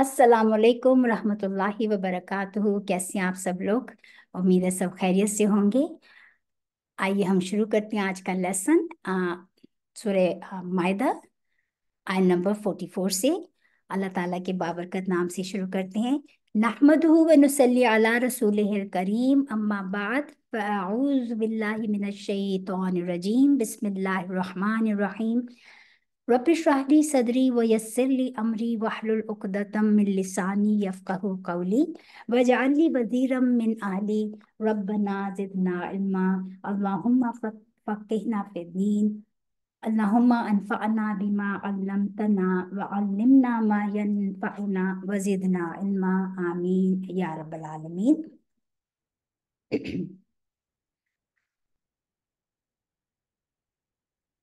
अस्सलाम वालेकुम रहमतुल्लाहि व बरकातुहू कैसे हैं आप सब लोग उम्मीद है सब खैरियत से होंगे आइए हम शुरू करते हैं आज का लेसन सूर्य मायदा आय नंबर फोर्टी फोर से अल्लाह ताला के बाबरकत नाम से शुरू करते हैं नहमद व नसली अला रसूल करीम अम्मा बाद फ़ाउज़ बिल्लाहि मिनश शैतानिर रजीम बिस्मिल्लाहिर रहमानिर रहीम رب اشرح لي صدري ويسر لي أمري واحلل عقدة من لساني يفقه قولي واجعل لي وزيرا من أهلي ربنا زدنا علما اللهم فقهنا في الدين اللهم أنفعنا بما علمتنا وعلمنا ما ينفعنا وزدنا علما آمين يا رب العالمين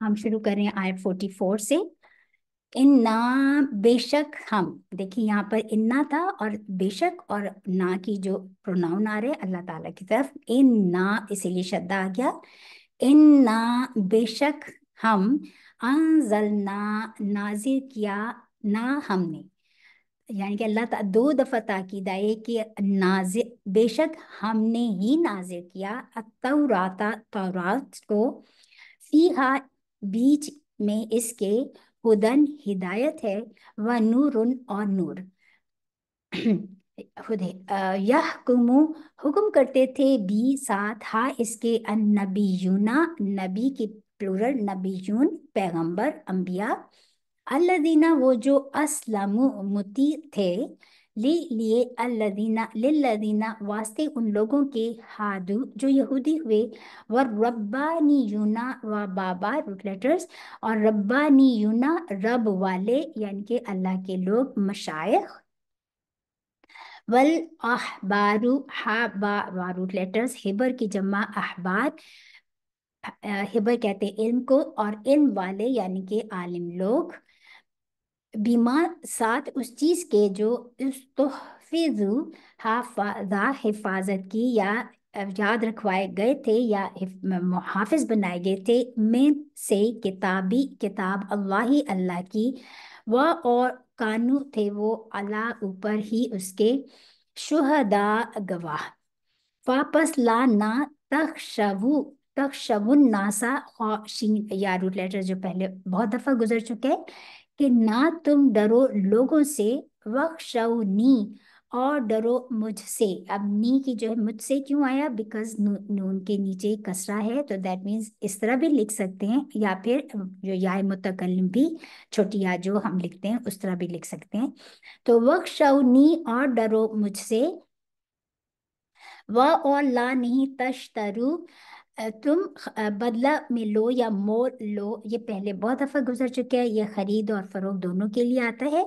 हम शुरू कर रहे हैं आयत 44 से इन्ना बेशक हम देखिए यहाँ पर इन्ना था और बेशक और ना की जो प्रोनाउन आ रहे अल्लाह ताला की तरफ इन्ना इसीलिए शब्द आ गया इन्ना बेशक हम अंजल ना नाजिर किया ना हमने यानी कि अल्लाह दो दफ़ा ताकीद है कि नाजिर बेशक हमने ही नाजिर किया तौरात को फीहा बीच में इसके हुदन हिदायत है व उन और नूर यह कुमु हुक्म करते थे बी साथ हा इसके नबी यूना नबी की प्लूरल यून पैगम्बर अंबिया अल्लादीना वो जो असलमती थे ले लिए अल्लदीना लदीना वास्ते उन लोगों के हादू जो यहूदी हुए व रब्बानी यूना व बाबा रूट लेटर्स और रब्बानी यूना रब वाले यानी के अल्लाह के लोग मशाइ वल अहबारू हा बा रूट लेटर्स हिबर की जमा अहबार हिबर कहते इल्म को और इल्म वाले यानी के आलिम लोग बीमा साथ उस चीज के जो उस तहफिजु हाफा हिफाजत की या याद रखवाए गए थे या मुहाफिज बनाए गए थे में से किताबी किताब अल्लाह ही अल्लाह की वह और कानू थे वो अल्लाह ऊपर ही उसके शुहदा गवाह वापस ला ना तखशवु तखशवुन नासा यारू लेटर जो पहले बहुत दफ़ा गुजर चुके हैं कि ना तुम डरो लोगों से वक्षव नी और डरो मुझसे अब नी की जो है मुझसे क्यों आया बिकॉज नू, नून के नीचे कसरा है तो दैट मीन्स इस तरह भी लिख सकते हैं या फिर जो या मुतकल भी छोटी या जो हम लिखते हैं उस तरह भी लिख सकते हैं तो वक्षव नी और डरो मुझसे व और ला नहीं तश तरु तुम बदला में लो या मोल लो ये पहले बहुत दफ़ा गुजर चुका है ये खरीद और फरोग दोनों के लिए आता है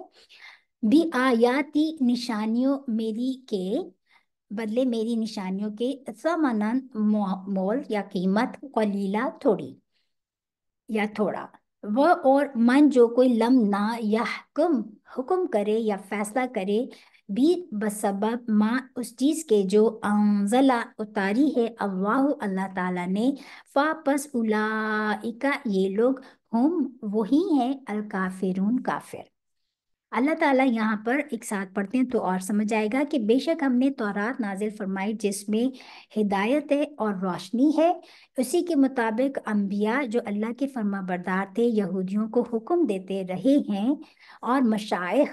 भी आयाती निशानियों मेरी के बदले मेरी निशानियों के समान मोल या कीमत कलीला थोड़ी या थोड़ा वह और मन जो कोई लम ना या हुकुम हुकुम करे या फैसला करे भी बसब माँ उस चीज़ के जो अंजला उतारी है अल्लाह अल्लाह ताला ने वापस उलाइका ये लोग हम वही हैं अल काफिरून काफिर अल्लाह ताला यहाँ पर एक साथ पढ़ते हैं तो और समझ आएगा कि बेशक हमने तौरात नाजिल फरमाई जिसमें हिदायत है और रोशनी है उसी के मुताबिक अम्बिया जो अल्लाह के फरमा बरदार थे यहूदियों को हुक्म देते रहे हैं और मशाइ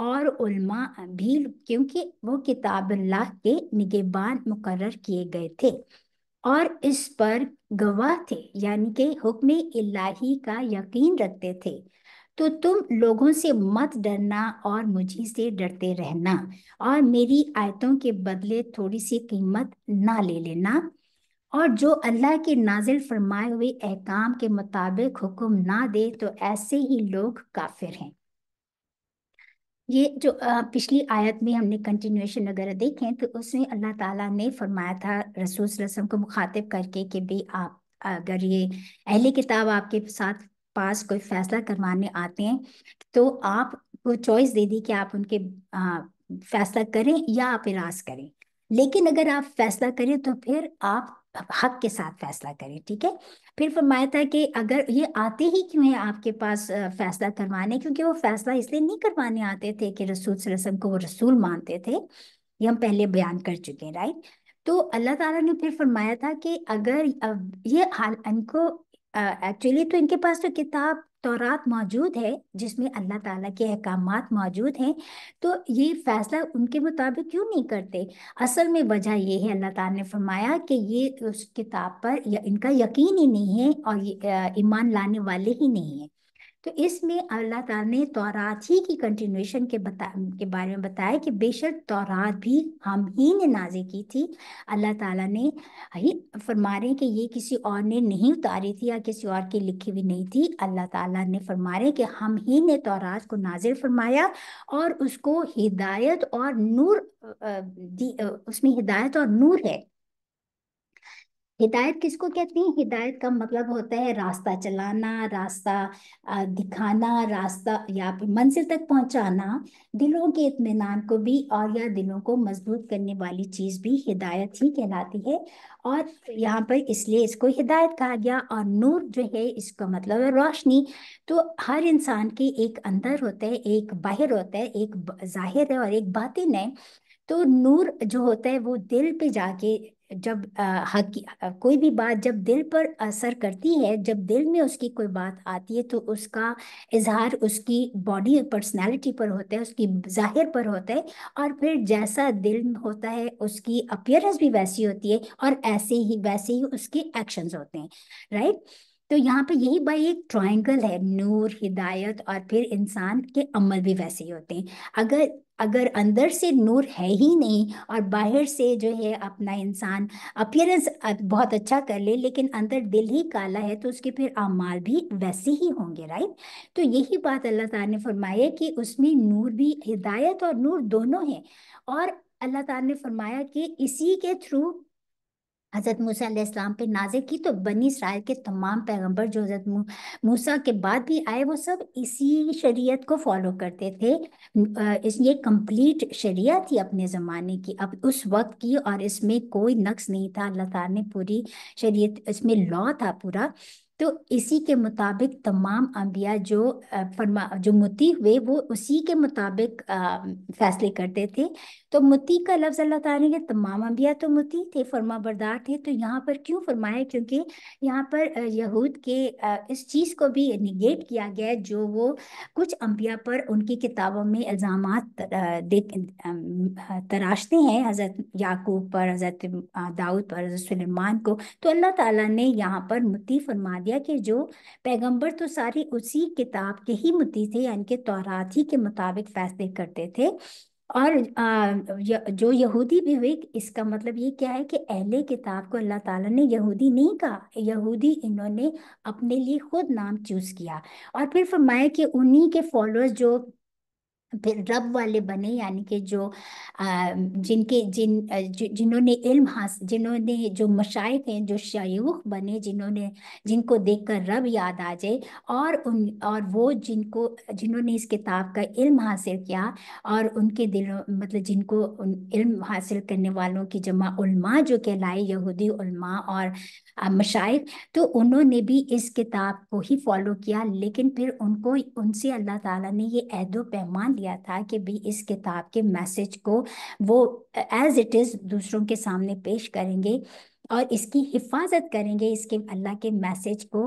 और उल्मा भी क्योंकि वो अल्लाह के निगेबान मुकर किए गए थे और इस पर गवाह थे यानी कि हुक्म इलाही का यकीन रखते थे तो तुम लोगों से मत डरना और मुझी से डरते रहना और मेरी आयतों के बदले थोड़ी सी कीमत ना ले लेना और जो अल्लाह के नाजिल फरमाए हुए अहकाम के मुताबिक हुक्म ना दे तो ऐसे ही लोग काफिर हैं ये जो पिछली आयत में हमने कंटिन्यूएशन वगैरह देखें तो उसमें अल्लाह ताला ने फरमाया था रसूल रसम को मुखातिब करके कि भाई आप अगर ये अहली किताब आपके साथ पास कोई फैसला करवाने आते हैं तो आप वो चॉइस दे दी कि आप उनके फैसला करें या आप इराज करें लेकिन अगर आप फैसला करें तो फिर आप हक के साथ फैसला करें ठीक है फिर फरमाया था कि अगर ये आते ही क्यों है आपके पास फैसला करवाने क्योंकि वो फैसला इसलिए नहीं करवाने आते थे कि रसूल वसल्लम को वो रसूल मानते थे ये हम पहले बयान कर चुके हैं राइट तो अल्लाह ताला ने फिर फरमाया था कि अगर ये हाल इनको एक्चुअली तो इनके पास तो किताब तौरात मौजूद है जिसमें अल्लाह ताला के अहकाम मौजूद हैं तो ये फैसला उनके मुताबिक क्यों नहीं करते असल में वजह ये है अल्लाह ताला ने फरमाया कि ये उस किताब पर या इनका यकीन ही नहीं है और ईमान लाने वाले ही नहीं है तो इसमें अल्लाह ताला ने तौरात ही की कंटिन्यूशन के बता के बारे में बताया कि बेशक तौरात भी हम ही ने नाजिल की थी अल्लाह ताला ने ही फरमा रहे कि ये किसी और ने नहीं उतारी थी या किसी और की लिखी हुई नहीं थी अल्लाह ताला ने फरमा रहे कि हम ही ने तौरात को नाजिल फरमाया और उसको हिदायत और नूर दी उसमें हिदायत और नूर है हिदायत किसको कहती है हिदायत का मतलब होता है रास्ता चलाना रास्ता दिखाना रास्ता या फिर मंजिल तक पहुंचाना दिलों के इतमान को भी और या दिलों को मजबूत करने वाली चीज़ भी हिदायत ही कहलाती है और यहाँ पर इसलिए इसको हिदायत कहा गया और नूर जो है इसका मतलब है रोशनी तो हर इंसान के एक अंदर होता है एक बाहर होता है एक जाहिर है और एक बातिन है तो नूर जो होता है वो दिल पे जाके जब हकी कोई भी बात जब दिल पर असर करती है जब दिल में उसकी कोई बात आती है तो उसका इजहार उसकी बॉडी पर्सनालिटी पर होता है उसकी जाहिर पर होता है और फिर जैसा दिल होता है उसकी अपियरेंस भी वैसी होती है और ऐसे ही वैसे ही उसके एक्शंस होते हैं राइट तो यहाँ पे यही भाई एक ट्रायंगल है नूर हिदायत और फिर इंसान के अमल भी वैसे ही होते हैं अगर अगर अंदर से नूर है ही नहीं और बाहर से जो है अपना इंसान अपियरेंस बहुत अच्छा कर ले लेकिन अंदर दिल ही काला है तो उसके फिर अमाल भी वैसे ही होंगे राइट तो यही बात अल्लाह ताला ने फरमाया कि उसमें नूर भी हिदायत और नूर दोनों है और अल्लाह ताला ने फरमाया कि इसी के थ्रू हज़रत मूसा पे नाजिक की तो बनी इसराइल के तमाम पैगंबर जो हज़रत मूसा के बाद भी आए वो सब इसी शरीयत को फॉलो करते थे ये कंप्लीट शरीयत थी अपने ज़माने की अब उस वक्त की और इसमें कोई नक्स नहीं था अल्लाह तार ने पूरी शरीयत इसमें लॉ था पूरा तो इसी के मुताबिक तमाम अम्बिया जो फरमा जो मुती हुए वो उसी के मुताबिक फैसले करते थे तो मुती का लफ्ज अल्लाह ताला के तमाम अम्बिया तो मुती थे फरमा बरदार थे तो यहाँ पर क्यों फरमाया क्योंकि यहाँ पर यहूद के इस चीज़ को भी निगेट किया गया जो वो कुछ अम्बिया पर उनकी किताबों में इल्ज़ाम तराशते हैं हज़रत याकूब पर हज़रत दाऊद पर हज़रत सलेमान को तो अल्लाह तला ने यहाँ पर मुती फरमा दिया कि जो पैगम्बर तो सारी उसी किताब के ही मुती थे यानी कि तौराती ही के मुताबिक फैसले करते थे और जो यहूदी विवेक इसका मतलब ये क्या है कि अहले किताब को अल्लाह ताला ने यहूदी नहीं कहा यहूदी इन्होंने अपने लिए खुद नाम चूज किया और फिर फरमाया कि उन्हीं के फॉलोअर्स जो फिर रब वाले बने यानी कि जो जिनके जिन जिन्होंने इल्म हास जिन्होंने जो मशाइक हैं जो शयूख बने जिन्होंने जिनको देखकर रब याद आ जाए और उन और वो जिनको जिन्होंने इस किताब का इल्म हासिल किया और उनके दिलों मतलब जिनको उन इल्म हासिल करने वालों की जमा उल्मा जो कहलाए यहूदी उल्मा और मशाइक तो उन्होंने भी इस किताब को ही फॉलो किया लेकिन फिर उनको उनसे अल्लाह ताला ने ये ऐदो पैमान लिया था कि भी इस किताब के मैसेज को वो एज इट इज़ दूसरों के सामने पेश करेंगे और इसकी हिफाजत करेंगे इसके अल्लाह के मैसेज को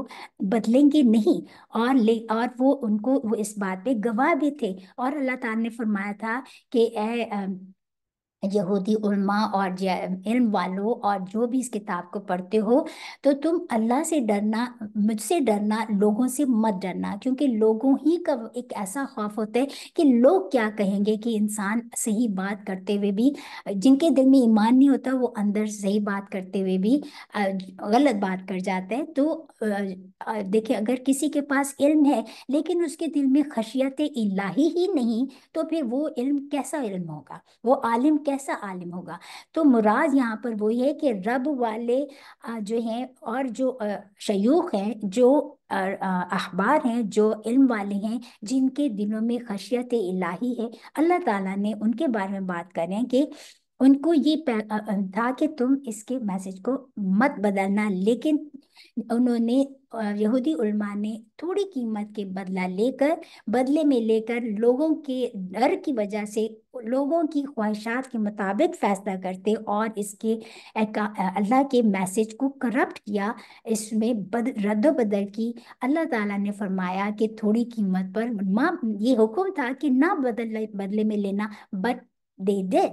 बदलेंगे नहीं और ले और वो उनको वो इस बात पे गवाह भी थे और अल्लाह ताला ने फरमाया था कि ए, यहूदी उलमा और इल्म वालों और जो भी इस किताब को पढ़ते हो तो तुम अल्लाह से डरना मुझसे डरना लोगों से मत डरना क्योंकि लोगों ही का एक ऐसा खौफ होता है कि लोग क्या कहेंगे कि इंसान सही बात करते हुए भी जिनके दिल में ईमान नहीं होता वो अंदर सही बात करते हुए भी गलत बात कर जाता है तो देखिए अगर किसी के पास इल्म है लेकिन उसके दिल में खशियत इलाही ही नहीं तो फिर वो इल्म कैसा इल्म होगा वो आलिम कैसा आलिम होगा तो मुराद यहाँ पर वही है कि रब वाले जो हैं और जो शयूख हैं जो अखबार हैं जो इल्म वाले हैं जिनके दिलों में खशियत इलाही है अल्लाह ताला ने उनके बारे में बात करें कि उनको ये था कि तुम इसके मैसेज को मत बदलना लेकिन उन्होंने यहूदी उलमा ने थोड़ी कीमत के बदला लेकर बदले में लेकर लोगों के डर की वजह से लोगों की ख्वाहिशात के मुताबिक फैसला करते और इसके अल्लाह के मैसेज को करप्ट किया इसमें बद रद्द बदल की अल्लाह ताला ने फरमाया कि थोड़ी कीमत पर माँ ये हुक्म था कि ना बदल बदले में लेना बट दे दे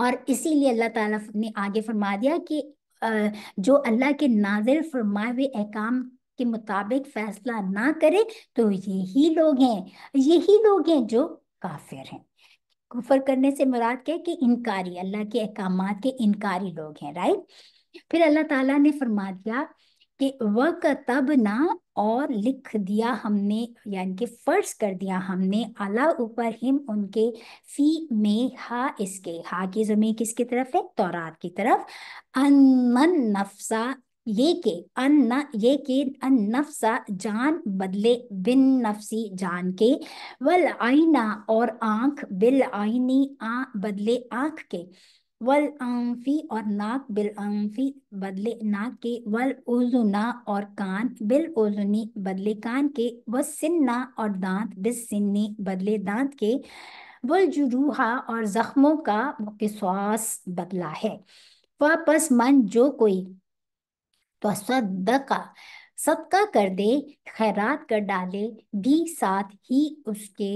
और इसीलिए अल्लाह ताला ने आगे फरमा दिया कि जो अल्लाह के नाजिल फरमाए हुए अहकाम के मुताबिक फैसला ना करे तो यही लोग हैं यही लोग हैं जो काफिर हैं कुफर करने से मुराद क्या है कि इनकारी अल्लाह के अहकाम के इनकारी लोग हैं राइट फिर अल्लाह ताला ने फरमा दिया कि तब ना और लिख दिया हमने यानी कि फर्ज कर दिया हमने अला ऊपर हिम उनके फी में हा इसके हा की जमीन किसकी तरफ है तौरात की तरफ अनमन नफसा ये के न ये के अन नफसा जान बदले बिन नफसी जान के वल आईना और आंख बिल आईनी आ बदले आंख के वल आम्फी और नाक बिल आम्फी बदले नाक के वल ओजुना और कान बिल ओजुनी बदले कान के व सिन्ना और दांत बिस सिन्नी बदले दांत के वल जुरूहा और जख्मों का विश्वास बदला है वापस मन जो कोई तो सदका सदका कर दे खैरात कर डाले भी साथ ही उसके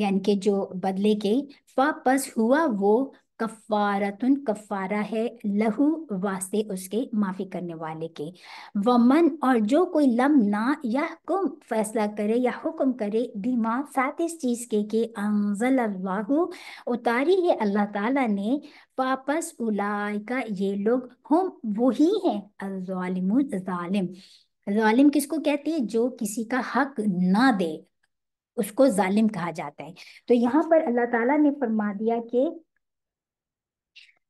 यानी के जो बदले के वापस हुआ वो कफ़ारतुन कफ़ारा है लहू वास्ते उसके माफ़ी करने वाले के वमन और जो कोई लम ना या हुक्म फैसला करे या हुक्म करे बीमा साथ इस चीज़ के कि अंजल अल्लाह उतारी है अल्लाह ताला ने वापस उलाय का ये लोग हम वही हैं अजालिमून जालिम जालिम किसको कहते हैं जो किसी का हक ना दे उसको जालिम कहा जाता है तो यहाँ पर अल्लाह ताला ने फरमा दिया कि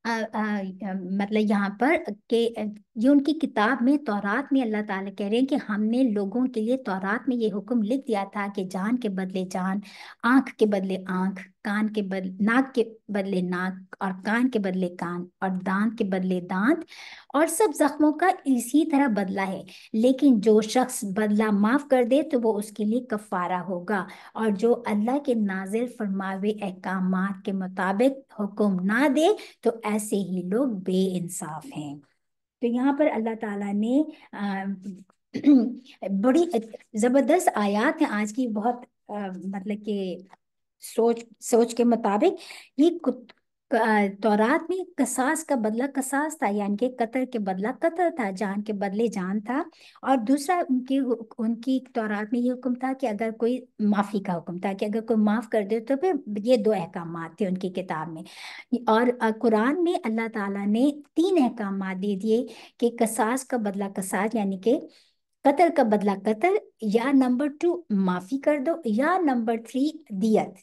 आ, आ, मतलब यहाँ पर के ये उनकी किताब में तौरात में अल्लाह ताला कह रहे हैं कि हमने लोगों के लिए तौरात में ये हुक्म लिख दिया था कि जान के बदले जान आंख के बदले आंख कान के बदले नाक के बदले नाक और कान के बदले कान और दांत के बदले दांत और सब जख्मों का इसी तरह बदला है लेकिन जो शख्स बदला माफ कर दे तो वो उसके लिए कफारा होगा और जो अल्लाह के नाजिल फरमावे अहकाम के मुताबिक हुक्म ना दे तो ऐसे ही लोग बे इंसाफ हैं तो यहाँ पर अल्लाह ताला ने आ, बड़ी ज़बरदस्त आयात है आज की बहुत मतलब के सोच सोच के मुताबिक ये तौरात में कसास का बदला कसास था यानी कि कतर के बदला कतर था जान के बदले जान था और दूसरा उनकी उनकी तौरात में ये हुक्म था कि अगर कोई माफ़ी का हुक्म था कि अगर कोई माफ़ कर दे तो फिर ये दो अहकाम थे उनकी किताब में और कुरान में अल्लाह ताला ने तीन अहकाम दे दिए कि कसास का बदला कसास यानी कि कतल का बदला कतल या नंबर टू माफी कर दो या नंबर थ्री दियत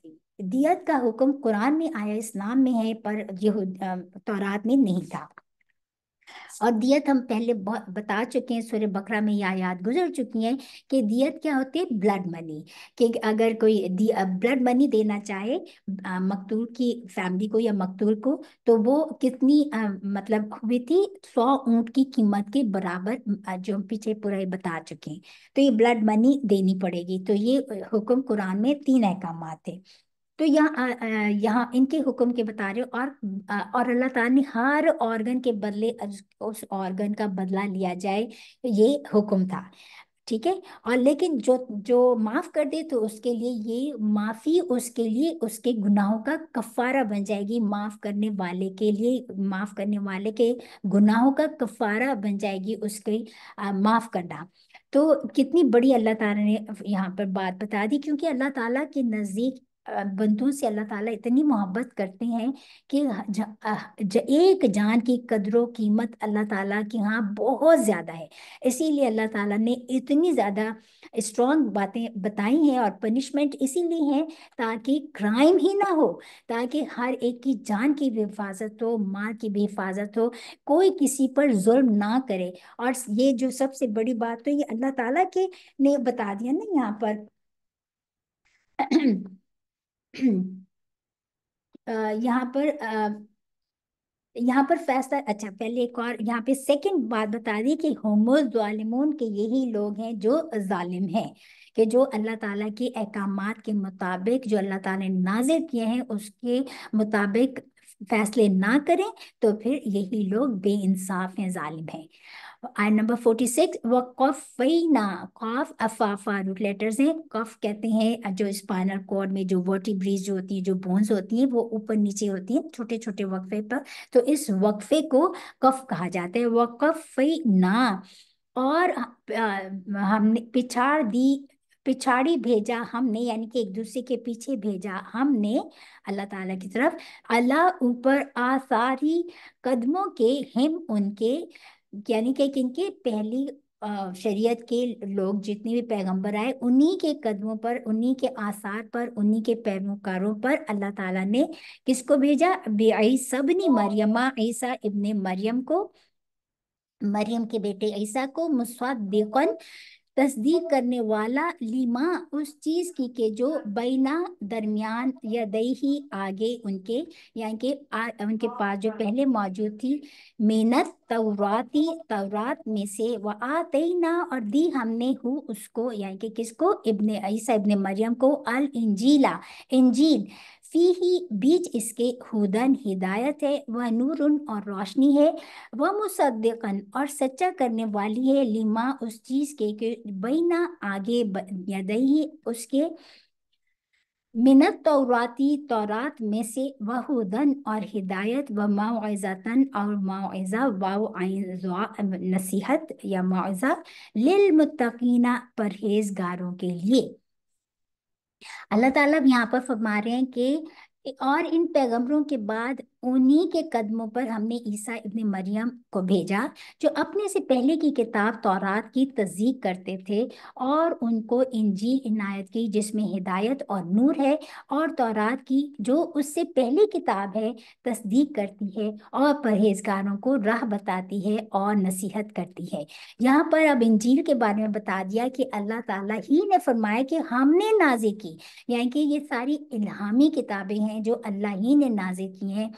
दियत का हुक्म कुरान में आया इस्लाम में है पर यह तौरात में नहीं था और दियत हम पहले बता चुके हैं सूर्य बकरा में या याद गुजर चुकी हैं कि दियत क्या होती है ब्लड मनी कि अगर कोई ब्लड मनी देना चाहे मकतूल की फैमिली को या मकतूल को तो वो कितनी आ, मतलब हुई थी सौ ऊंट की कीमत के बराबर जो हम पीछे पूरा बता चुके हैं तो ये ब्लड मनी देनी पड़ेगी तो ये हुक्म कुरान में तीन अहकाम है तो यहाँ यहाँ इनके हुक्म के बता रहे हो और और अल्लाह ताला ने हर ऑर्गन के बदले उस ऑर्गन का बदला लिया जाए तो ये हुक्म था ठीक है और लेकिन जो जो माफ़ कर दे तो उसके लिए ये माफ़ी उसके लिए उसके गुनाहों का कफ़ारा बन जाएगी माफ़ करने वाले के लिए माफ़ करने वाले के गुनाहों का कफ़ारा बन जाएगी उसके माफ़ करना तो कितनी बड़ी अल्लाह ताला ने यहाँ पर बात बता दी क्योंकि अल्लाह ताला के नज़दीक बंधुओं से अल्लाह ताला इतनी मोहब्बत करते हैं कि ज, ज, एक जान की कदरों कीमत अल्लाह ताला की हाँ बहुत ज़्यादा है इसीलिए अल्लाह ताला ने इतनी ज़्यादा स्ट्रॉन्ग बातें बताई हैं और पनिशमेंट इसीलिए है ताकि क्राइम ही ना हो ताकि हर एक की जान की भी हिफाजत हो माँ की भी हिफाजत हो कोई किसी पर जुल्म ना करे और ये जो सबसे बड़ी बात तो ये अल्लाह तला के ने बता दिया ना यहाँ पर यहाँ पर यहाँ पर फैसला अच्छा पहले एक और यहाँ पे सेकंड बात बता दी कि होमोजालिमोन के यही लोग हैं जो जालिम हैं कि जो अल्लाह ताला के अहकाम के मुताबिक जो अल्लाह ताला ने नाजिर किए हैं उसके मुताबिक फैसले ना करें तो फिर यही लोग बेइंसाफ हैं जालिम हैं And नंबर फोर्टी सिक्स व कॉफीना कॉफ अफा रूट लेटर्स हैं कफ कहते हैं जो स्पाइनल कॉर्ड में जो वर्टिब्रीज जो होती है जो बोन्स होती हैं वो ऊपर नीचे होती हैं छोटे छोटे वक्फे पर तो इस वक्फे को कफ कहा जाता है व ना और हमने पिछाड़ दी पिछाड़ी भेजा हमने यानी कि एक दूसरे के पीछे भेजा हमने अल्लाह ताला की तरफ अल्लाह ऊपर आसारी कदमों के हिम उनके यानी कि इनके पहली शरीयत के लोग जितने भी पैगंबर आए उन्हीं के कदमों पर उन्हीं के आसार पर उन्हीं के पैरोकारों पर अल्लाह ताला ने किसको भेजा सबनी मरियमा ईसा इब्ने मरियम को मरियम के बेटे ऐसा को मुस्वाद तस्दीक करने वाला लीमा उस चीज़ की के जो बैना दरमियान या दई ही आगे उनके यानी कि उनके पास जो पहले मौजूद थी मेहनत तवराती तवरात में से वह आते ना और दी हमने हु उसको यानी कि किसको इब्ने ईसा इब्ने मरियम को अल इंजीला इंजील फी ही बीज इसके हुदन हिदायत है वह नूर और रोशनी है वह मुसदन और सच्चा करने वाली है लिमा उस चीज़ के, के बैना आगे यदई उसके मिनत तौराती तौरात में से वहदन और हिदायत व माज़तन और माज़ा व नसीहत या माज़ा लिल मुतकीना परहेजगारों के लिए अल्लाह ताला यहाँ पर फरमा रहे हैं कि और इन पैगम्बरों के बाद उन्हीं के कदमों पर हमने ईसा इबन मरियम को भेजा जो अपने से पहले की किताब तौरात की तस्दीक करते थे और उनको इंजील इनायत की जिसमें हिदायत और नूर है और तौरात की जो उससे पहले किताब है तस्दीक करती है और परहेजगारों को राह बताती है और नसीहत करती है यहाँ पर अब इंजील के बारे में बता दिया कि अल्लाह ताला ही ने फरमाया कि हमने नाजे की यानी कि ये सारी इल्हामी किताबें हैं जो अल्लाह ही ने नाजे की हैं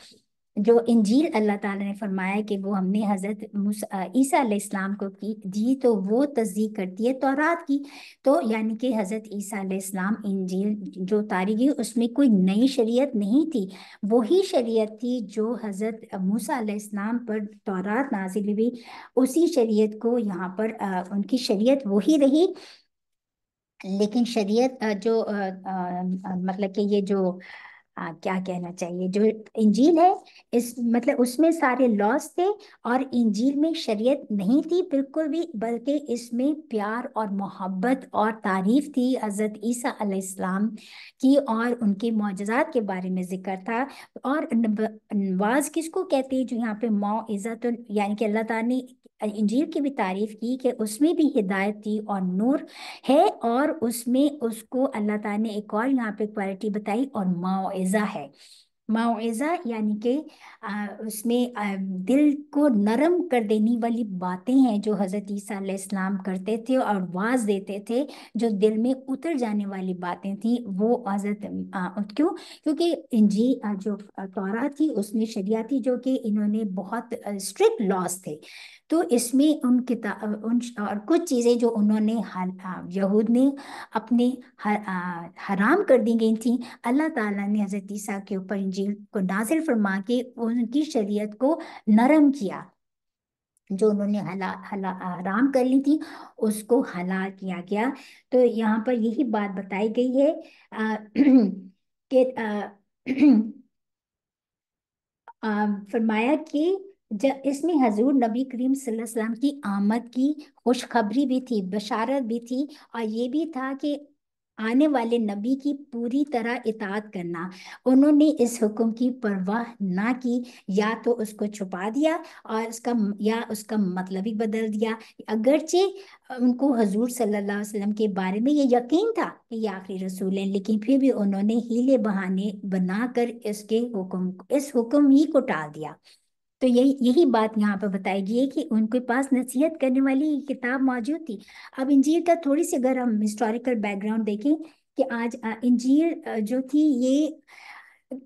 जो इंजील अल्लाह ताला ने फरमाया कि वो हमने हज़रत ईसा इस्लाम को की दी तो वो तस्दीक करती है तौरात की तो यानी कि हज़रत ईसा इस्लाम इंजील जो तारीगी उसमें कोई नई शरीयत नहीं थी वही शरीयत थी जो हज़रत मूसा इस्लाम पर तौरात नाजिल हुई उसी शरीयत को यहाँ पर आ, उनकी शरीयत वही रही लेकिन शरीयत जो मतलब कि ये जो आ, क्या कहना चाहिए जो इंजील है इस मतलब उसमें सारे लॉस थे और इंजील में शरीयत नहीं थी बिल्कुल भी बल्कि इसमें प्यार और मोहब्बत और तारीफ थी हज़रत ईसा अलैहिस्सलाम की और उनके मुआजात के बारे में जिक्र था और नवाज किसको कहते हैं जो यहाँ पे मौज़त इज़्जत यानी कि अल्लाह ताला ने इंजील की भी तारीफ की कि उसमें भी हिदायत थी और नूर है और उसमें उसको अल्लाह ताला ने एक और यहाँ पे क्वालिटी बताई और माओज़ा है माओज़ा यानी कि उसमें दिल को नरम कर देने वाली बातें हैं जो हज़रत ईसा इस्लाम करते थे और वाज देते थे जो दिल में उतर जाने वाली बातें थी वो हज़रत क्यों क्योंकि इंजी जो तौरा थी उसमें शरिया थी जो कि इन्होंने बहुत स्ट्रिक्ट लॉस थे तो इसमें उन किताब उन और कुछ चीज़ें जो उन्होंने यहूद ने अपने हर, आ, हराम कर दी गई थी अल्लाह ताला ने हज़रत ईसा के ऊपर इंजील को नाजिल फरमा के उनकी शरीयत को नरम किया जो उन्होंने हला हला आराम कर ली थी उसको हला किया गया तो यहाँ पर यही बात बताई गई है कि फरमाया कि इसमें हजूर नबी करीम सल्लल्लाहु की आमद की खुशखबरी भी थी बशारत भी थी और ये भी था कि आने वाले नबी की पूरी तरह इतात करना उन्होंने इस हुक्म की परवाह ना की या तो उसको छुपा दिया और उसका या उसका मतलब ही बदल दिया अगरचे उनको हजूर सल्लल्लाहु अलैहि वसल्लम के बारे में ये यकीन था कि ये आखिरी रसूल हैं लेकिन फिर भी उन्होंने हीले बहाने बनाकर इसके हुक्म इस हुक्म ही को टाल दिया तो यही यही बात यहाँ पर बताई गई है कि उनके पास नसीहत करने वाली किताब मौजूद थी अब इंजीर का थोड़ी सी अगर हम हिस्टोरिकल बैकग्राउंड देखें कि आज इंजीर जो थी ये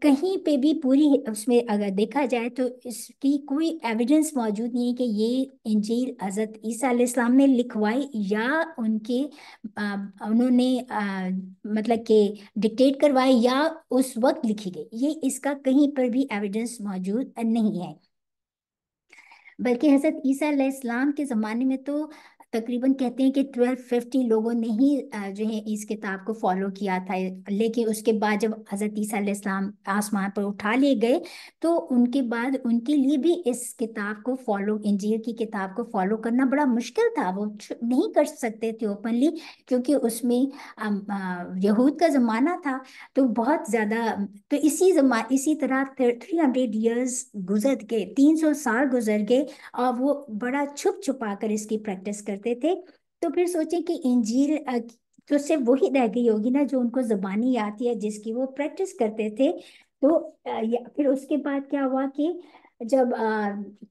कहीं पे भी पूरी उसमें अगर देखा जाए तो इसकी कोई एविडेंस मौजूद नहीं है कि ये इंजील हज़रत ईसा इस्लाम ने लिखवाई या उनके आ, उन्होंने आ, मतलब कि डिक्टेट करवाई या उस वक्त लिखी गई ये इसका कहीं पर भी एविडेंस मौजूद नहीं है बल्कि हज़रत ईसा इस्लाम के ज़माने में तो तकरीबन कहते हैं कि ट्वेल्व फिफ्टी लोगों ने ही जो है इस किताब को फॉलो किया था लेकिन उसके बाद जब हज़रत ईसीम आसमान पर उठा लिए गए तो उनके बाद उनके लिए भी इस किताब को फॉलो इंजीर की किताब को फॉलो करना बड़ा मुश्किल था वो नहीं कर सकते थे ओपनली क्योंकि उसमें यहूद का ज़माना था तो बहुत ज़्यादा तो इसी जमा इसी तरह थ्री हंड्रेड ईयर्स गुजर गए तीन सौ साल गुजर गए और वो बड़ा छुप छुपा कर इसकी प्रैक्टिस करते करते थे तो फिर सोचें कि इंजील तो सिर्फ वही रह गई होगी ना जो उनको जबानी आती है जिसकी वो प्रैक्टिस करते थे तो या फिर उसके बाद क्या हुआ कि जब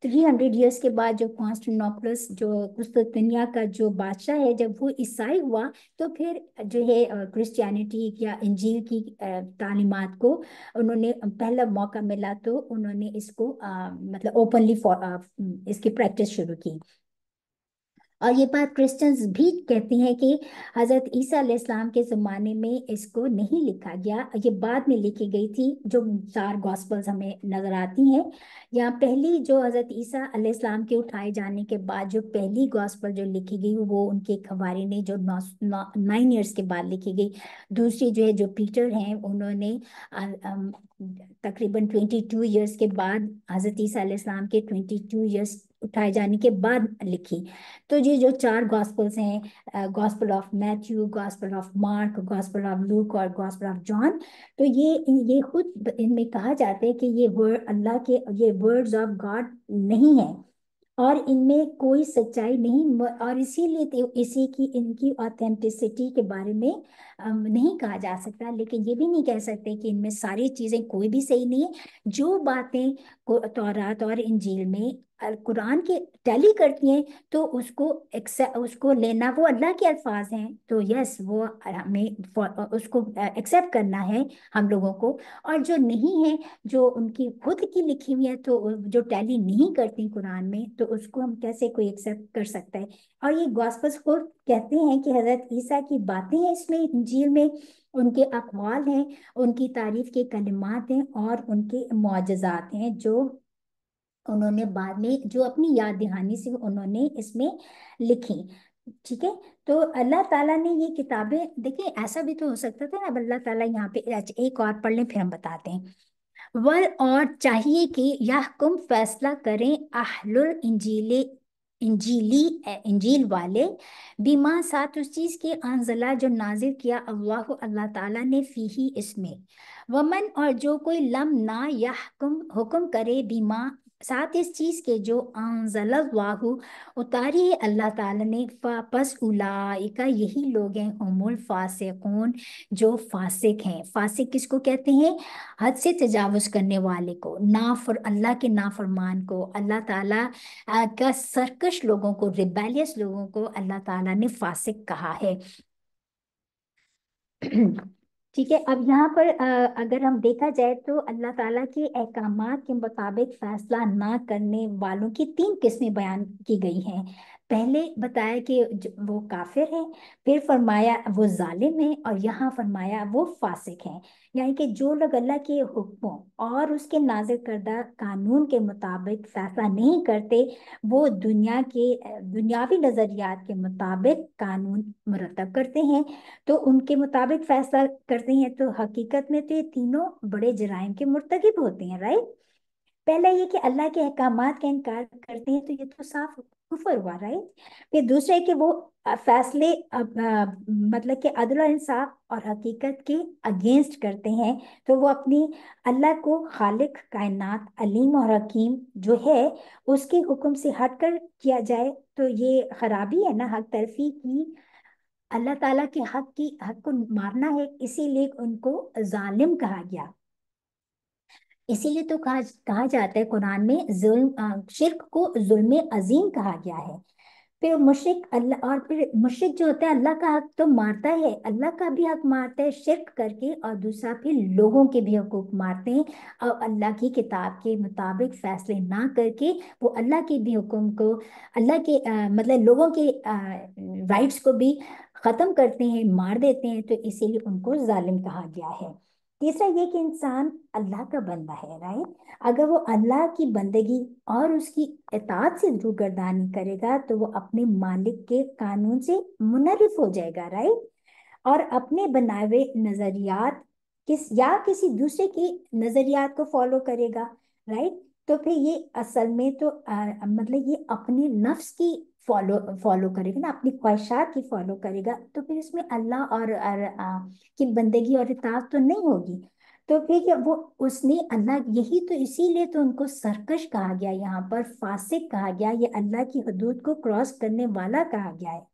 थ्री हंड्रेड ईयर्स के बाद जो कॉन्स्टेंटोपलस जो कुस्तुतनिया का जो बादशाह है जब वो ईसाई हुआ तो फिर जो है क्रिश्चियनिटी या इंजील की तालीमत को उन्होंने पहला मौका मिला तो उन्होंने इसको आ, मतलब ओपनली इसकी प्रैक्टिस शुरू की और ये बात क्रिश्चियंस भी कहती हैं कि हज़रत ईसा इस्लाम के ज़माने में इसको नहीं लिखा गया ये बाद में लिखी गई थी जो चार गॉस्पल्स हमें नज़र आती हैं यहाँ पहली जो हज़रत ईसा इस्लाम के उठाए जाने के बाद जो पहली गॉस्पल जो लिखी गई वो उनके खबारी ने जो नौ, नौ नाइन ईयर्स के बाद लिखी गई दूसरी जो है जो पीटर हैं उन्होंने तकरीबन ट्वेंटी टू ईयर्स के बाद हज़रत ईसा इस्लाम के ट्वेंटी टू ईयर्स उठाए जाने के बाद लिखी तो ये जो चार गॉस्पल्स हैं gospel of Matthew gospel of Mark gospel of Luke और गॉस्पल ऑफ जॉन तो ये ये खुद इनमें कहा जाता है कि ये वर्ड अल्लाह के ये वर्ड्स ऑफ गॉड नहीं है और इनमें कोई सच्चाई नहीं और इसीलिए तो इसी की इनकी ऑथेंटिसिटी के बारे में नहीं कहा जा सकता लेकिन ये भी नहीं कह सकते कि इनमें सारी चीज़ें कोई भी सही नहीं है जो बातें तौरात और इंजील में कुरान के टैली करती हैं तो उसको उसको लेना वो अल्लाह के अल्फाज हैं तो यस वो हमें उसको एक्सेप्ट करना है हम लोगों को और जो नहीं है जो उनकी खुद की लिखी हुई है तो जो टैली नहीं करती कुरान में तो उसको हम कैसे कोई एक्सेप्ट कर सकता है और ये गॉस्पल्स होल कहते हैं कि हज़रत ईसा की बातें हैं इसमें इंजील में उनके अकवाल हैं उनकी तारीफ के कलमात हैं और उनके मुआजात हैं जो उन्होंने बाद में जो अपनी याद दहानी से उन्होंने इसमें लिखी ठीक है तो अल्लाह ताला ने ये किताबें देखिए ऐसा भी तो हो सकता था ना अब अल्लाह ताला यहाँ पे एक और पढ़ लें फिर हम बताते हैं वर और चाहिए कि यह कुम फैसला करें अहलुल इंजीले इंजीली इंजील वाले बीमा साथ उस चीज़ के अंजला जो नाजिल किया अल्लाह अल्लाह ताला ने फ़ी ही इसमें वमन और जो कोई लम ना या हुकुम करे बीमा साथ इस चीज के जो अनजल्लाहु उतारी है अल्लाह ताला ने वापस उलाइका यही लोग हैं उमुल फासिकून जो फासिक हैं फासिक किसको कहते हैं हद से तजावज़ करने वाले को नाफर अल्लाह के नाफरमान को अल्लाह ताला का सरकश लोगों को रिबेलियस लोगों को अल्लाह ताला ने फासिक कहा है ठीक है अब यहाँ पर अगर हम देखा जाए तो अल्लाह ताला के अहकाम के मुताबिक फैसला ना करने वालों की तीन किस्में बयान की गई हैं पहले बताया कि वो काफिर है फिर फरमाया वो जालिम है और यहाँ फरमाया वो फासिक है यानी कि जो लोग अल्लाह के हुक्मों और उसके नाजिल करदा कानून के मुताबिक फैसला नहीं करते वो दुनिया के दुनियावी नज़रियात के मुताबिक कानून मुरतब करते हैं तो उनके मुताबिक फैसला करते हैं तो हकीकत में तो ये तीनों बड़े जराइम के मुरतकब होते हैं राइट पहला ये कि अल्लाह के अहकाम का इनकार करते हैं तो ये तो साफ कुफर हुआ राइट फिर दूसरा है कि वो फैसले मतलब कि अदल इंसाफ और हकीकत के अगेंस्ट करते हैं तो वो अपनी अल्लाह को खालिक कायनात अलीम और हकीम जो है उसके हुक्म से हट कर किया जाए तो ये खराबी है ना हक तरफी की अल्लाह ताला के हक की हक को मारना है इसीलिए उनको जालिम कहा गया इसीलिए तो कहा कहा जाता है कुरान में जुल्म शिरक को जुल्म अजीम कहा गया है फिर मुशरक अल्लाह और फिर मुशरक जो होता है अल्लाह का हक तो मारता है अल्लाह का भी हक मारता है शिरक करके और दूसरा फिर लोगों के भी हकूक मारते हैं और अल्लाह की किताब के मुताबिक फैसले ना करके वो अल्लाह के भी हुक्म को अल्लाह के आ, मतलब लोगों के राइट्स को भी ख़त्म करते हैं मार देते हैं तो इसीलिए उनको जालिम कहा गया है तीसरा ये कि इंसान अल्लाह का बंदा है राइट अगर वो अल्लाह की बंदगी और उसकी इतात से रूगरदानी करेगा तो वो अपने मालिक के कानून से मुनरफ हो जाएगा राइट और अपने बनाए हुए नज़रियात किस या किसी दूसरे की नज़रियात को फॉलो करेगा राइट तो फिर ये असल में तो आ, मतलब ये अपने नफ्स की फॉलो फॉलो करेगा ना अपनी ख्वाहिशात की फॉलो करेगा तो फिर उसमें अल्लाह और, की बंदगी और इताब तो नहीं होगी तो फिर वो उसने अल्लाह यही तो इसीलिए तो उनको सरकश कहा गया यहाँ पर फासिक कहा गया ये अल्लाह की हदूद को क्रॉस करने वाला कहा गया है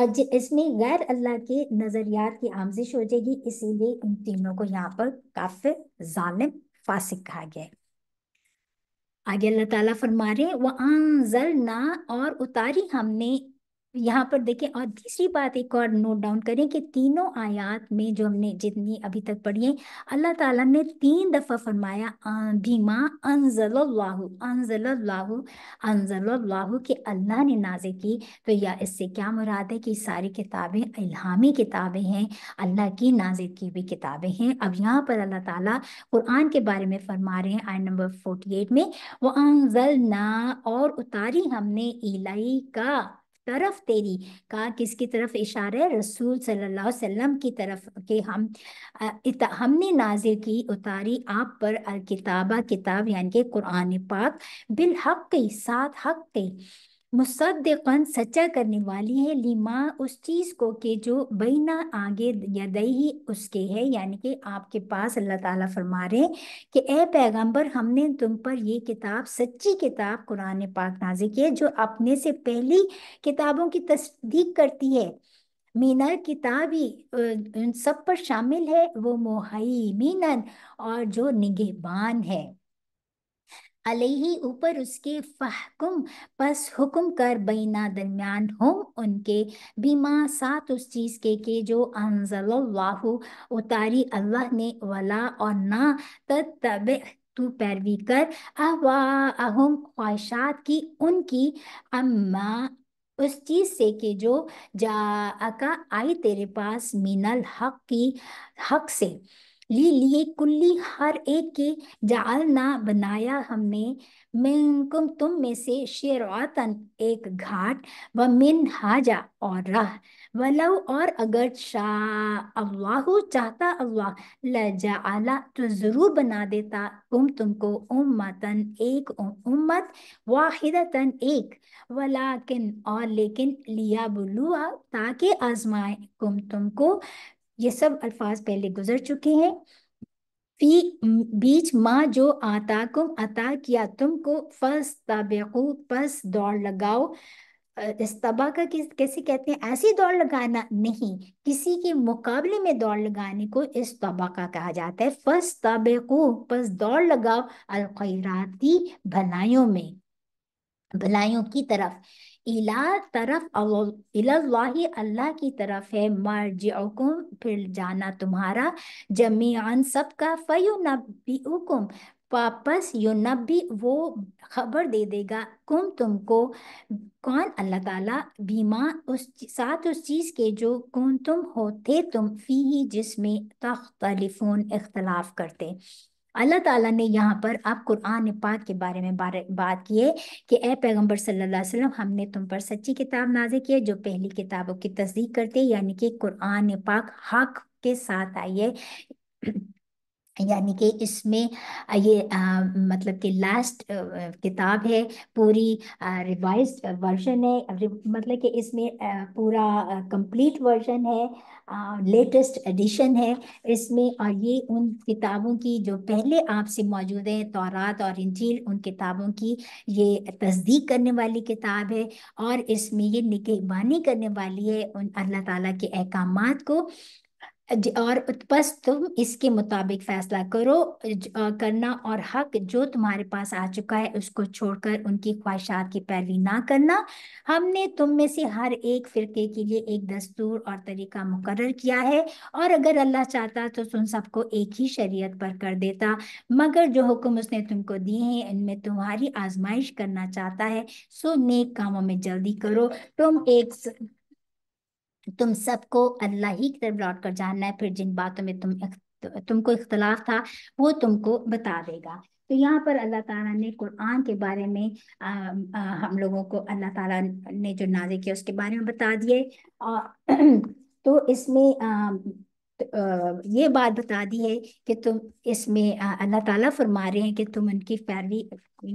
और इसमें गैर अल्लाह के नज़रियात की आमजिश हो जाएगी इसीलिए इन तीनों को यहाँ पर काफी जालिम फासिक कहा गया है आगे अल्लाह ताला फरमा रहे ना और उतारी हमने यहाँ पर देखें और तीसरी बात एक और नोट डाउन करें कि तीनों आयात में जो हमने जितनी अभी तक पढ़ी है अल्लाह ताला ने तीन दफ़ा फरमाया भीमा अनजल्लाहु अनजल्लाहु अनजल्लाहु कि अल्लाह ने नाजे की तो या इससे क्या मुराद है कि सारी किताबें इल्हामी किताबें हैं अल्लाह की नाज़े की हुई किताबें हैं अब यहाँ पर अल्लाह ताला कुरान के बारे में फरमा रहे हैं आय नंबर फोर्टी एट में वह अनजल ना और उतारी हमने इलाई का तरफ तेरी कहा किसकी तरफ इशारे रसूल सल्लल्लाहु अलैहि वसल्लम की तरफ के हम इता, हमने नाजिल की उतारी आप पर अल किताबा किताब यानी कि कुरान पाक बिल हक के साथ हक के मुसद्दिकन सच्चा करने वाली है लीमा उस चीज़ को के जो बहना आगे यदई ही उसके है यानी कि आपके पास अल्लाह ताला फरमा रहे कि ए पैगंबर हमने तुम पर ये किताब सच्ची किताब कुरान पाक नाजिक की है जो अपने से पहली किताबों की तस्दीक करती है मीनल किताबी उन सब पर शामिल है वो मोहई मीनन और जो निगेबान है अलही ऊपर उसके फहकुम पस हुकुम कर बीना दरमियान हम उनके बीमा साथ उस चीज़ के के जो अनजल्लाहु उतारी अल्लाह ने वला और ना तब तू पैरवी कर अहम ख्वाहिशात की उनकी अम्मा उस चीज़ से के जो जा का आई तेरे पास मीनल हक की हक से ली लिए कुल्ली हर एक के जाल ना बनाया हमने मिनकुम तुम में से शेरतन एक घाट व मिन हाजा और रह वलव और अगर शाह अल्लाह चाहता अल्लाह लजा आला तो ज़रूर बना देता तुम तुमको उम्मतन एक उम्मत वाहिदतन एक वलाकिन और लेकिन लिया बुलुआ ताकि आजमाए तुम तुमको ये सब अल्फाज पहले गुजर चुके हैं फी बीच माँ जो कुम अता किया तुमको फस तबू पस दौड़ लगाओ इस तबा का किस कैसे कहते हैं ऐसी दौड़ लगाना नहीं किसी के मुकाबले में दौड़ लगाने को इस तबा का कहा जाता है फस तबू पस दौड़ लगाओ अलखराती भलाइयों में भलाइयों की तरफ इला तरफ इलाही अल्लाह की तरफ है मर जम फिर जाना तुम्हारा जमीआन सबका फयु नबीकुम वापस नबी वो खबर दे देगा कुम तुमको कौन अल्लाह ताला बीमा उस साथ उस चीज़ के जो कुम तुम होते तुम फी ही जिसमें तख्तलिफोन इख्तलाफ करते अल्लाह ताला ने यहाँ पर आप कुरान पाक के बारे में बारे, बात की है कि ए पैगम्बर सल्लाम हमने तुम पर सच्ची किताब नाजिक की है जो पहली किताबों की तस्दीक करते यानी कि कुरान पाक हक के साथ आई है यानी कि इसमें ये आ, मतलब कि लास्ट किताब है पूरी रिवाइज वर्जन है मतलब कि इसमें आ, पूरा कंप्लीट वर्जन है लेटेस्ट एडिशन है इसमें और ये उन किताबों की जो पहले आपसे मौजूद है तौरात और इंजील उन किताबों की ये तस्दीक करने वाली किताब है और इसमें ये निगहबानी करने वाली है उन अल्लाह ताला के अहकाम को और बस तुम इसके मुताबिक फैसला करो करना और हक जो तुम्हारे पास आ चुका है उसको छोड़कर उनकी ख्वाहिशात की पैरवी ना करना हमने तुम में से हर एक फिरके के लिए एक दस्तूर और तरीका मुकर किया है और अगर अल्लाह चाहता तो तुम सबको एक ही शरीयत पर कर देता मगर जो हुक्म उसने तुमको दिए हैं इनमें तुम्हारी आजमाइश करना चाहता है सो नेक कामों में जल्दी करो तुम एक तुम सबको अल्लाह ही की तरफ लौट कर जानना है फिर जिन बातों में तुम तुमको इख्तलाफ था वो तुमको बता देगा तो यहाँ पर अल्लाह ताला ने कुरान के बारे में आ, आ, हम लोगों को अल्लाह ताला ने जो नाजे किया उसके बारे में बता दिए और तो इसमें अः तो ये बात बता दी है कि तुम इसमें अल्लाह ताला फरमा रहे हैं कि तुम उनकी पैरवी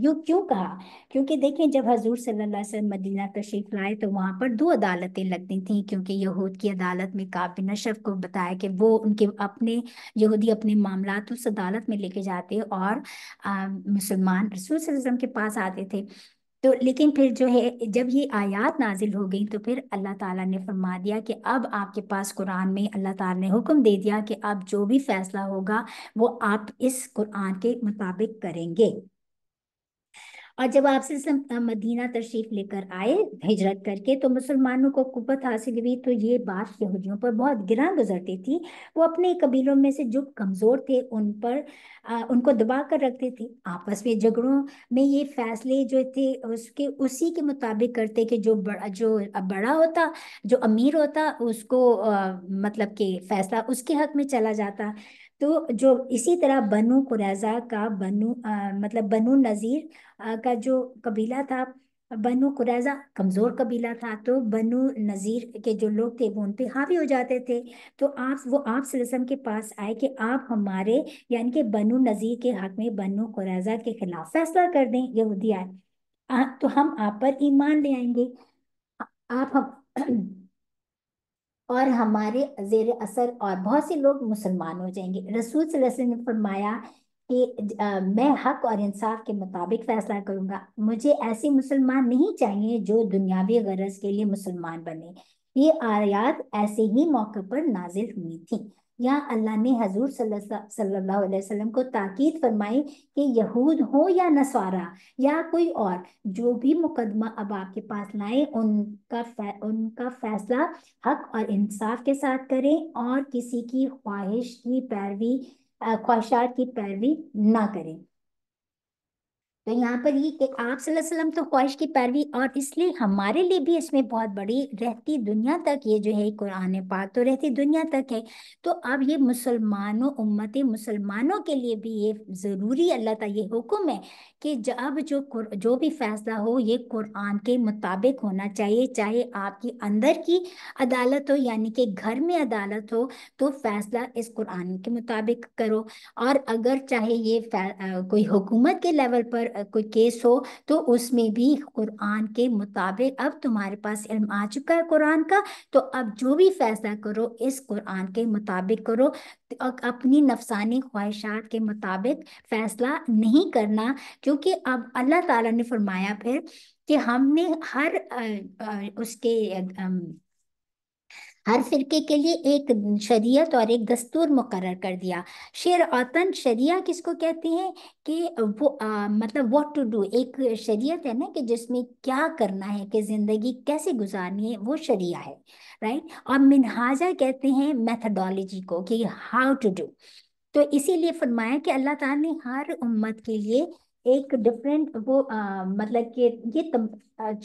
यू क्यों कहा क्योंकि देखें जब हजूर सल्लल्लाहु अलैहि वसल्लम मदीना तशरीफ लाए तो वहां पर दो अदालतें लगती थी क्योंकि यहूद की अदालत में काबिन नशफ को बताया कि वो उनके अपने यहूदी अपने मामला उस अदालत में लेके जाते और मुसलमान रसूल वसल्लम के पास आते थे तो लेकिन फिर जो है जब ये आयात नाजिल हो गई तो फिर अल्लाह ताला ने फरमा दिया कि अब आपके पास कुरान में अल्लाह ताला ने हुक्म दे दिया कि अब जो भी फैसला होगा वो आप इस कुरान के मुताबिक करेंगे और जब आपसे मदीना तशरीफ लेकर आए हिजरत करके तो मुसलमानों को कुत हासिल हुई तो ये बात यहूदियों पर बहुत गिरा गुजरती थी वो अपने कबीलों में से जो कमज़ोर थे उन पर आ, उनको दबा कर रखते थे आपस में झगड़ों में ये फैसले जो थे उसके उसी के मुताबिक करते कि जो बड़ा जो बड़ा होता जो अमीर होता उसको आ, मतलब के फैसला उसके हक में चला जाता तो जो इसी तरह बनु कुरैजा का बनु आ, मतलब बनु नज़ीर का जो कबीला था बनु कुरैजा कमज़ोर कबीला था तो बनु नज़ीर के जो लोग थे वो उन पर हावी हो जाते थे तो आप वो आप सिलसम के पास आए कि आप हमारे यानी कि बनु नज़ीर के हक में बनु कुरैजा के खिलाफ फैसला कर दें यहूदी आए तो हम आप पर ईमान ले आएंगे आप हम और हमारे जेर असर और बहुत से लोग मुसलमान हो जाएंगे रसूल वसल्लम ने फरमाया कि मैं हक और इंसाफ के मुताबिक फैसला करूंगा मुझे ऐसे मुसलमान नहीं चाहिए जो दुनियावी गरज के लिए मुसलमान बने ये आयात ऐसे ही मौके पर नाजिल हुई थी या अल्लाह ने हजूर सल्लल्लाहु अलैहि वसल्लम को ताकीद फरमाई कि यहूद हो या नसवारा या कोई और जो भी मुकदमा अब आपके पास लाए उनका फै, उनका फैसला हक और इंसाफ के साथ करें और किसी की ख्वाहिश की पैरवी ख्वाहिशात की पैरवी ना करें तो यहाँ पर ये कि आप सल्लम तो ख्वाहिश की पैरवी और इसलिए हमारे लिए भी इसमें बहुत बड़ी रहती दुनिया तक ये जो है कुरान पाक तो रहती दुनिया तक है तो अब ये मुसलमानों उम्मत मुसलमानों के लिए भी ये ज़रूरी अल्लाह का ये हुक्म है कि जब जो जो भी फैसला हो ये कुरान के मुताबिक होना चाहिए चाहे आपकी अंदर की अदालत हो यानी कि घर में अदालत हो तो फैसला इस कुरान के मुताबिक करो और अगर चाहे ये कोई हुकूमत के लेवल पर कोई केस हो तो उसमें भी कुरान के मुताबिक अब तुम्हारे पास इल्म आ चुका है कुरान का तो अब जो भी फैसला करो इस कुरान के मुताबिक करो अपनी नफसानी ख्वाहिशात के मुताबिक फैसला नहीं करना क्योंकि अब अल्लाह ताला ने फरमाया फिर कि हमने हर आ, आ, उसके आ, हर फिरके के लिए एक शरीयत और एक दस्तूर मुकर कर दिया शेर औतन शरिया किसको कहते हैं कि वो आ, मतलब व्हाट टू डू एक शरीयत है ना कि जिसमें क्या करना है कि ज़िंदगी कैसे गुजारनी है वो शरिया है राइट और मिनहाजा कहते हैं मैथडोलॉजी को कि हाउ टू डू तो इसीलिए फरमाया कि अल्लाह ताला ने हर उम्मत के लिए एक डिफरेंट वो आ, मतलब कि ये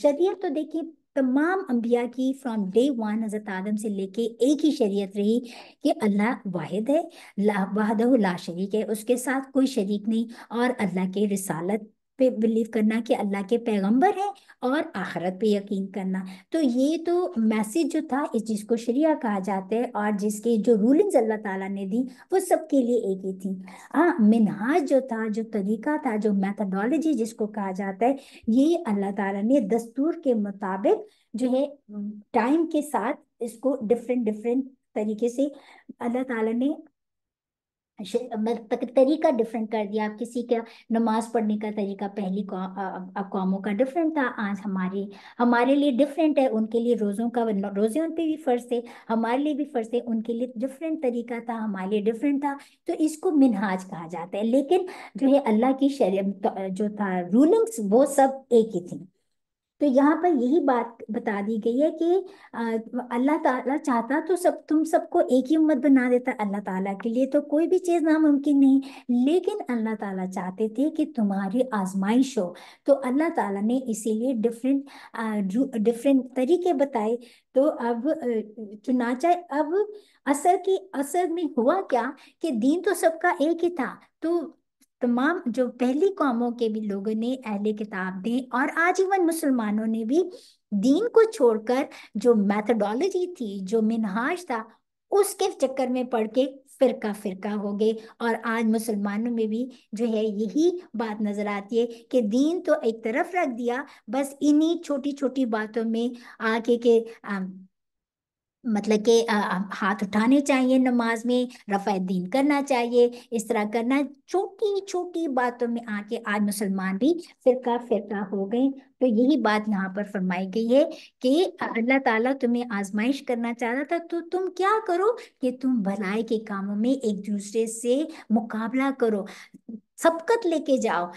शरीय तो देखिए तमाम अम्बिया की फ्रॉम डे वन हज़रत आदम से लेके एक ही शरीयत रही कि अल्लाह वाहिद है ला वाहद ला शरीक है उसके साथ कोई शरीक नहीं और अल्लाह के रिसालत पे बिलीव करना कि अल्लाह के पैगंबर हैं और आखरत पे यकीन करना तो ये तो मैसेज जो था इस जिसको शरिया कहा जाता है और जिसके जो रूलिंग्स अल्लाह ताला ने दी वो सबके लिए एक ही थी हाँ मिनहाज जो था जो तरीका था जो मैथडोलॉजी जिसको कहा जाता है ये अल्लाह ताला ने दस्तूर के मुताबिक जो है टाइम के साथ इसको डिफरेंट डिफरेंट तरीके से अल्लाह ताला ने तरीका डिफरेंट कर दिया आप किसी का नमाज पढ़ने का तरीका पहली अकवामों का डिफरेंट था आज हमारे हमारे लिए डिफरेंट है उनके लिए रोज़ों का रोज़े उन पर भी फ़र्ज थे हमारे लिए भी फ़र्ज थे उनके लिए डिफरेंट तरीका था हमारे लिए डिफरेंट था तो इसको मिनहाज कहा जाता है लेकिन जो है अल्लाह की शरी जो था रूलिंग्स वो सब एक ही थी तो यहाँ पर यही बात बता दी गई है कि अल्लाह ताला चाहता तो सब तुम सबको एक ही उम्मत बना देता अल्लाह ताला के लिए तो कोई भी चीज़ नामुमकिन नहीं लेकिन अल्लाह ताला चाहते थे कि तुम्हारी आजमाइश हो तो अल्लाह ताला ने इसीलिए डिफरेंट डिफरेंट तरीके बताए तो अब चुनाचा अब असर की असर में हुआ क्या कि दीन तो सबका एक ही था तो तमाम जो पहली कौमों के भी लोगों ने अहले किताब दी और आजीवन मुसलमानों ने भी दीन को छोड़कर जो मैथडोलॉजी थी जो मिनहाज था उसके चक्कर में पढ़ के फिरका फिरका हो गए और आज मुसलमानों में भी जो है यही बात नज़र आती है कि दीन तो एक तरफ रख दिया बस इन्हीं छोटी छोटी बातों में आके के, के मतलब के हाथ उठाने चाहिए नमाज में रफ़ा दीन करना चाहिए इस तरह करना छोटी छोटी बातों में आके आज मुसलमान भी फिरका फिरका हो गए तो यही बात यहाँ पर फरमाई गई है कि अल्लाह ताला तुम्हें आजमाइश करना चाहता था तो तुम क्या करो कि तुम भलाई के कामों में एक दूसरे से मुकाबला करो सबकत लेके जाओ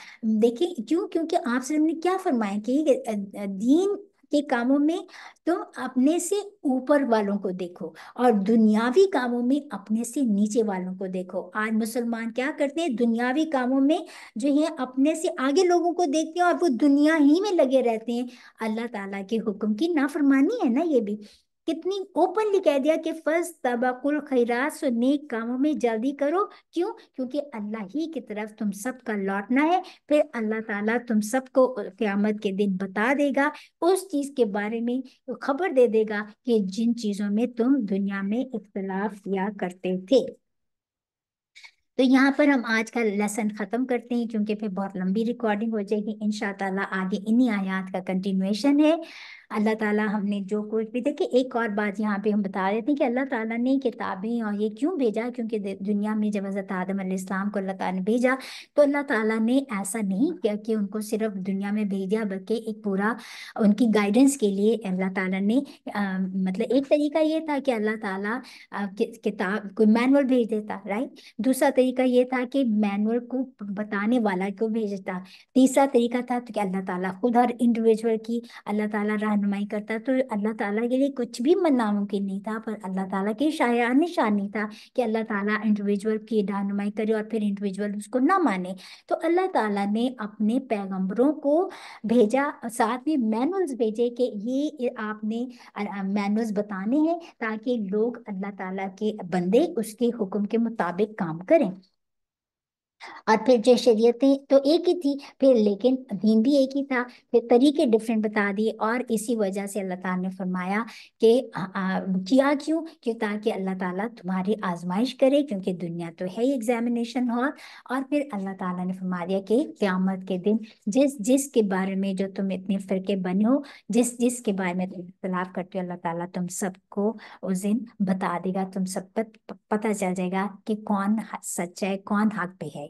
देखिए क्यों क्योंकि आप ने क्या फरमाया कि दीन के कामों में तुम अपने से ऊपर वालों को देखो और दुनियावी कामों में अपने से नीचे वालों को देखो आज मुसलमान क्या करते हैं दुनियावी कामों में जो है अपने से आगे लोगों को देखते हैं और वो दुनिया ही में लगे रहते हैं अल्लाह ताला के हुक्म की नाफरमानी है ना ये भी कितनी ओपनली कह दिया कि फर्ज तबाकुल खैरात सो नेक कामों में जल्दी करो क्यों क्योंकि अल्लाह ही की तरफ तुम सबका लौटना है फिर अल्लाह ताला तुम सबको क़यामत के दिन बता देगा उस चीज़ के बारे में खबर दे देगा कि जिन चीज़ों में तुम दुनिया में इख्तलाफ किया करते थे तो यहाँ पर हम आज का लेसन ख़त्म करते हैं क्योंकि फिर बहुत लंबी रिकॉर्डिंग हो जाएगी इन आगे इन्हीं आयात का कंटिन्यूएशन है अल्लाह ताला हमने जो कुछ भी देखिए एक और बात यहाँ पे हम बता देते हैं कि अल्लाह ताला ने किताबें और ये क्यों भेजा क्योंकि दुनिया में जब हज़रत आदम इस्लाम को अल्लाह ताला ने भेजा तो अल्लाह ताला ने ऐसा नहीं किया कि उनको सिर्फ दुनिया में भेजा बल्कि एक पूरा उनकी गाइडेंस के लिए अल्लाह ताला ने आ, मतलब एक तरीका ये था कि अल्लाह ताला किताब कोई मैनुअल भेज देता राइट दूसरा तरीका ये था कि मैनुअल को बताने वाला को भेजता तीसरा तरीका था तो कि अल्लाह ताला खुद हर इंडिविजुअल की अल्लाह ताला रहन रहनुमाई करता तो अल्लाह ताला के लिए कुछ भी नामुमकिन नहीं था पर अल्लाह ताला की शाया निशानी था कि अल्लाह ताला इंडिविजुअल की रहनुमाई करे और फिर इंडिविजुअल उसको ना माने तो अल्लाह ताला ने अपने पैगंबरों को भेजा साथ में मैनुअल्स भेजे कि ये आपने मैनुअल्स बताने हैं ताकि लोग अल्लाह ताला के बंदे उसके हुक्म के मुताबिक काम करें और फिर जो शरीयतें तो एक ही थी फिर लेकिन दीन भी एक ही था फिर तरीके डिफरेंट बता दिए और इसी वजह से अल्लाह ताला ने फरमाया कि किया क्यों क्यों ताकि अल्लाह ताला तुम्हारी आजमाइश करे क्योंकि दुनिया तो है ही एग्जामिनेशन हॉल और फिर अल्लाह ताला ने फरमा दिया कि क़्यामत के दिन जिस जिस के बारे में जो तुम इतने फ़िरके बने हो जिस जिस के बारे में तुम इख्तलाफ करते हो अल्लाह ताला तुम सबको उस दिन बता देगा तुम सब पता चल जाएगा कि कौन सच्चा है कौन हक पे है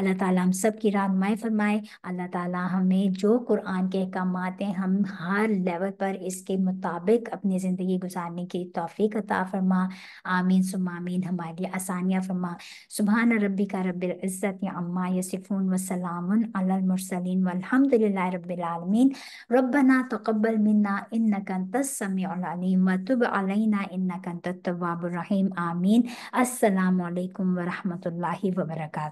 अल्लाह ताला हम सब की रागमाई फरमाए अल्लाह ताला हमें जो कुरान के अहकाम आते हैं हम हर लेवल पर इसके मुताबिक अपनी ज़िंदगी गुजारने की तोफ़ी अता फरमा आमीन सुमामीन हमारे लिए आसानियाँ फरमा सुबहान रबी का रबालज़त अम्मा यसफ़ून वसलामसलिन वलहमदिल्ला रबालमीन रबना तकबल मन्ना इन कंतसमीम वतुब अलना इन कंतवाबरहीम आमीन असलकम वरहमल वर्का